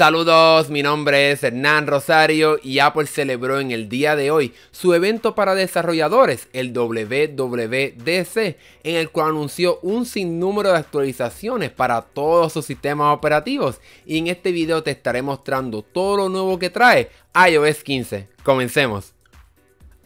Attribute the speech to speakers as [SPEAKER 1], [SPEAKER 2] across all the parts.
[SPEAKER 1] Saludos, mi nombre es Hernán Rosario y Apple celebró en el día de hoy su evento para desarrolladores, el WWDC, en el cual anunció un sinnúmero de actualizaciones para todos sus sistemas operativos y en este video te estaré mostrando todo lo nuevo que trae iOS 15. Comencemos.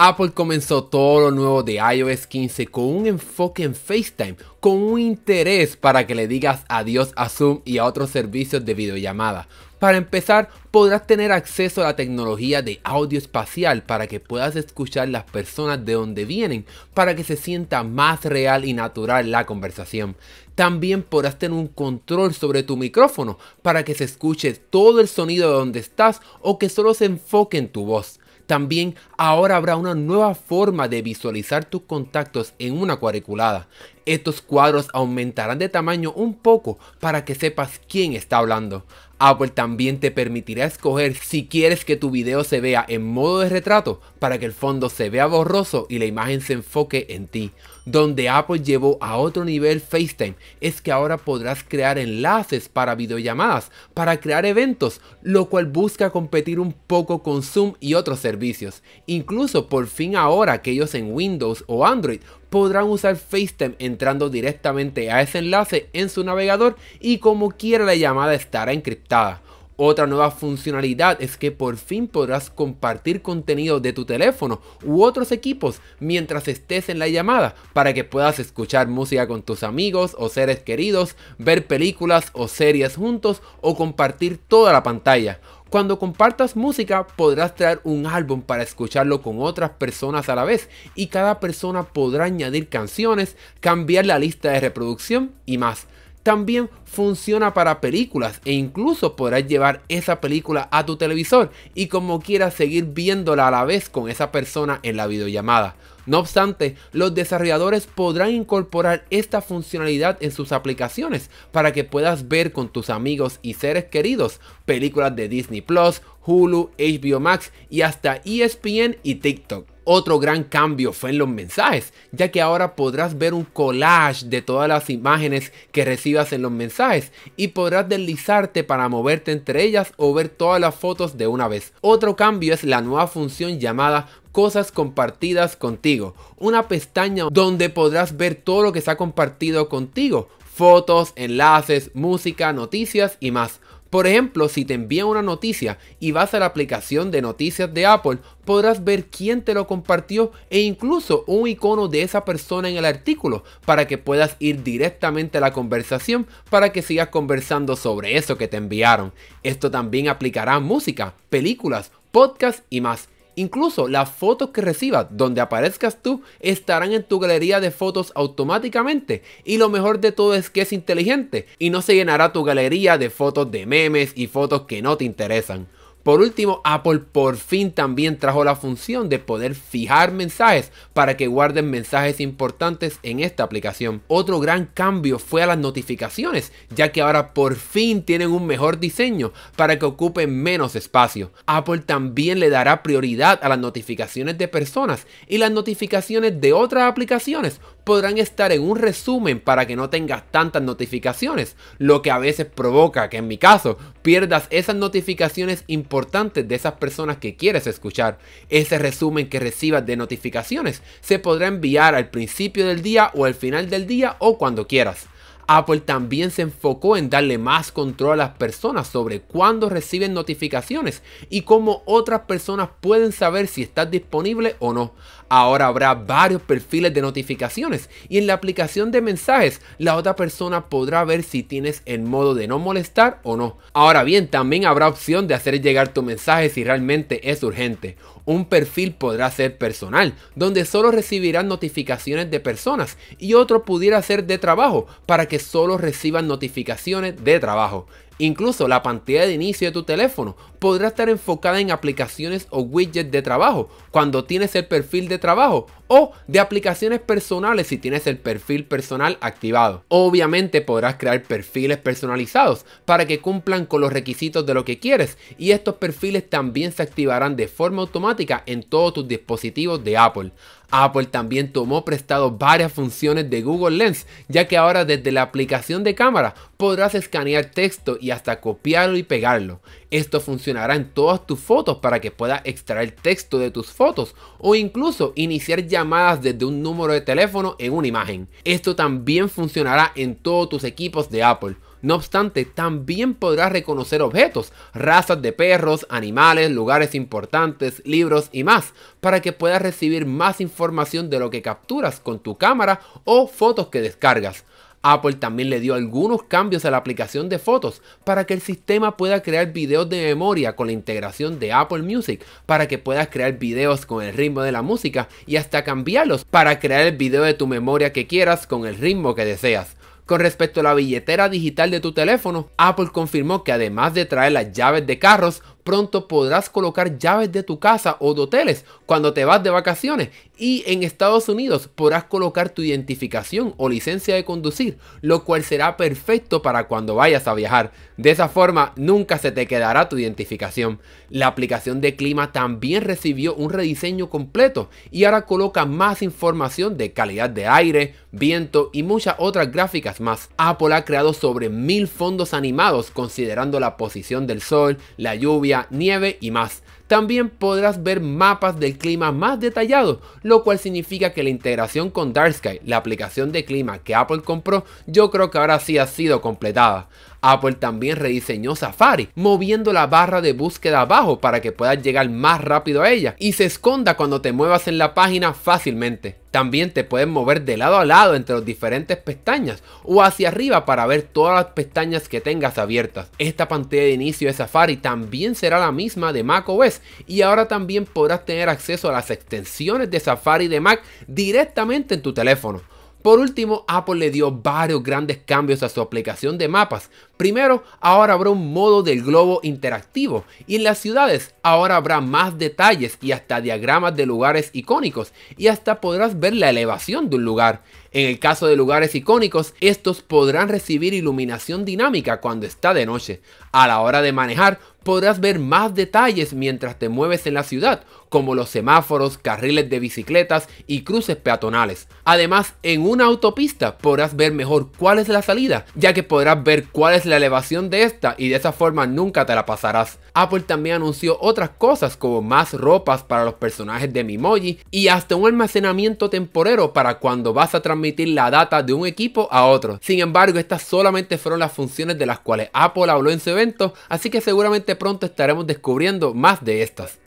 [SPEAKER 1] Apple comenzó todo lo nuevo de iOS 15 con un enfoque en FaceTime, con un interés para que le digas adiós a Zoom y a otros servicios de videollamada. Para empezar, podrás tener acceso a la tecnología de audio espacial para que puedas escuchar las personas de donde vienen para que se sienta más real y natural la conversación. También podrás tener un control sobre tu micrófono para que se escuche todo el sonido de donde estás o que solo se enfoque en tu voz. También ahora habrá una nueva forma de visualizar tus contactos en una cuadriculada. Estos cuadros aumentarán de tamaño un poco para que sepas quién está hablando. Apple también te permitirá escoger si quieres que tu video se vea en modo de retrato para que el fondo se vea borroso y la imagen se enfoque en ti. Donde Apple llevó a otro nivel FaceTime es que ahora podrás crear enlaces para videollamadas, para crear eventos, lo cual busca competir un poco con Zoom y otros servicios. Incluso por fin ahora aquellos en Windows o Android podrán usar FaceTime entrando directamente a ese enlace en su navegador y como quiera la llamada estará encriptada. Otra nueva funcionalidad es que por fin podrás compartir contenido de tu teléfono u otros equipos mientras estés en la llamada para que puedas escuchar música con tus amigos o seres queridos, ver películas o series juntos o compartir toda la pantalla. Cuando compartas música podrás traer un álbum para escucharlo con otras personas a la vez y cada persona podrá añadir canciones, cambiar la lista de reproducción y más también funciona para películas e incluso podrás llevar esa película a tu televisor y como quieras seguir viéndola a la vez con esa persona en la videollamada. No obstante, los desarrolladores podrán incorporar esta funcionalidad en sus aplicaciones para que puedas ver con tus amigos y seres queridos películas de Disney Plus, Hulu, HBO Max y hasta ESPN y TikTok. Otro gran cambio fue en los mensajes, ya que ahora podrás ver un collage de todas las imágenes que recibas en los mensajes y podrás deslizarte para moverte entre ellas o ver todas las fotos de una vez. Otro cambio es la nueva función llamada cosas compartidas contigo, una pestaña donde podrás ver todo lo que se ha compartido contigo, fotos, enlaces, música, noticias y más. Por ejemplo, si te envían una noticia y vas a la aplicación de noticias de Apple, podrás ver quién te lo compartió e incluso un icono de esa persona en el artículo para que puedas ir directamente a la conversación para que sigas conversando sobre eso que te enviaron. Esto también aplicará a música, películas, podcasts y más. Incluso las fotos que recibas donde aparezcas tú estarán en tu galería de fotos automáticamente. Y lo mejor de todo es que es inteligente y no se llenará tu galería de fotos de memes y fotos que no te interesan. Por último, Apple por fin también trajo la función de poder fijar mensajes para que guarden mensajes importantes en esta aplicación. Otro gran cambio fue a las notificaciones, ya que ahora por fin tienen un mejor diseño para que ocupen menos espacio. Apple también le dará prioridad a las notificaciones de personas y las notificaciones de otras aplicaciones podrán estar en un resumen para que no tengas tantas notificaciones, lo que a veces provoca que en mi caso pierdas esas notificaciones importantes de esas personas que quieres escuchar. Ese resumen que recibas de notificaciones se podrá enviar al principio del día o al final del día o cuando quieras. Apple también se enfocó en darle más control a las personas sobre cuándo reciben notificaciones y cómo otras personas pueden saber si estás disponible o no. Ahora habrá varios perfiles de notificaciones y en la aplicación de mensajes la otra persona podrá ver si tienes el modo de no molestar o no. Ahora bien, también habrá opción de hacer llegar tu mensaje si realmente es urgente. Un perfil podrá ser personal, donde solo recibirán notificaciones de personas y otro pudiera ser de trabajo para que solo reciban notificaciones de trabajo. Incluso la pantalla de inicio de tu teléfono podrá estar enfocada en aplicaciones o widgets de trabajo cuando tienes el perfil de trabajo o de aplicaciones personales si tienes el perfil personal activado. Obviamente podrás crear perfiles personalizados para que cumplan con los requisitos de lo que quieres y estos perfiles también se activarán de forma automática en todos tus dispositivos de Apple. Apple también tomó prestado varias funciones de Google Lens, ya que ahora desde la aplicación de cámara podrás escanear texto y hasta copiarlo y pegarlo. Esto funcionará en todas tus fotos para que puedas extraer texto de tus fotos o incluso iniciar llamadas desde un número de teléfono en una imagen. Esto también funcionará en todos tus equipos de Apple. No obstante, también podrás reconocer objetos, razas de perros, animales, lugares importantes, libros y más, para que puedas recibir más información de lo que capturas con tu cámara o fotos que descargas. Apple también le dio algunos cambios a la aplicación de fotos para que el sistema pueda crear videos de memoria con la integración de Apple Music, para que puedas crear videos con el ritmo de la música y hasta cambiarlos para crear el video de tu memoria que quieras con el ritmo que deseas. Con respecto a la billetera digital de tu teléfono, Apple confirmó que además de traer las llaves de carros, Pronto podrás colocar llaves de tu casa o de hoteles cuando te vas de vacaciones. Y en Estados Unidos podrás colocar tu identificación o licencia de conducir, lo cual será perfecto para cuando vayas a viajar. De esa forma nunca se te quedará tu identificación. La aplicación de clima también recibió un rediseño completo y ahora coloca más información de calidad de aire, viento y muchas otras gráficas más. Apple ha creado sobre mil fondos animados considerando la posición del sol, la lluvia, nieve y más. También podrás ver mapas del clima más detallados, lo cual significa que la integración con Dark Sky, la aplicación de clima que Apple compró, yo creo que ahora sí ha sido completada. Apple también rediseñó Safari, moviendo la barra de búsqueda abajo para que puedas llegar más rápido a ella y se esconda cuando te muevas en la página fácilmente. También te puedes mover de lado a lado entre las diferentes pestañas o hacia arriba para ver todas las pestañas que tengas abiertas. Esta pantalla de inicio de Safari también será la misma de Mac OS y ahora también podrás tener acceso a las extensiones de Safari de Mac directamente en tu teléfono. Por último, Apple le dio varios grandes cambios a su aplicación de mapas. Primero, ahora habrá un modo del globo interactivo y en las ciudades ahora habrá más detalles y hasta diagramas de lugares icónicos y hasta podrás ver la elevación de un lugar. En el caso de lugares icónicos, estos podrán recibir iluminación dinámica cuando está de noche. A la hora de manejar, podrás ver más detalles mientras te mueves en la ciudad, como los semáforos, carriles de bicicletas y cruces peatonales. Además, en una autopista podrás ver mejor cuál es la salida, ya que podrás ver cuál es la elevación de esta y de esa forma nunca te la pasarás. Apple también anunció otras cosas como más ropas para los personajes de Mimoji y hasta un almacenamiento temporero para cuando vas a trabajar transmitir la data de un equipo a otro. Sin embargo, estas solamente fueron las funciones de las cuales Apple habló en su evento, así que seguramente pronto estaremos descubriendo más de estas.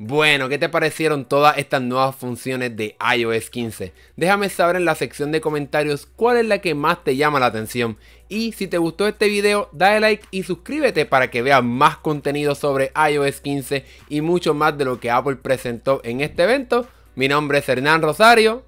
[SPEAKER 1] Bueno, ¿qué te parecieron todas estas nuevas funciones de iOS 15? Déjame saber en la sección de comentarios cuál es la que más te llama la atención. Y si te gustó este video, dale like y suscríbete para que veas más contenido sobre iOS 15 y mucho más de lo que Apple presentó en este evento. Mi nombre es Hernán Rosario.